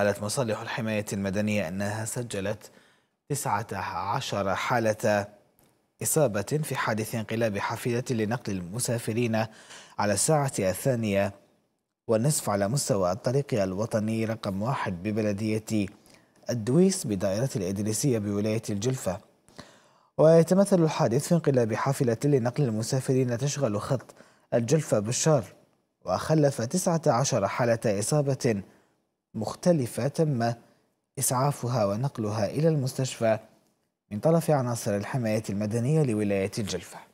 قالت مصالح الحماية المدنية أنها سجلت 19 حالة إصابة في حادث انقلاب حافلة لنقل المسافرين على الساعة الثانية والنصف على مستوى الطريق الوطني رقم واحد ببلدية الدويس بدائرة الإدريسية بولاية الجلفة ويتمثل الحادث في انقلاب حافلة لنقل المسافرين تشغل خط الجلفة بالشار وخلف 19 حالة إصابة مختلفة تم إسعافها ونقلها إلى المستشفى من طرف عناصر الحماية المدنية لولاية الجلفة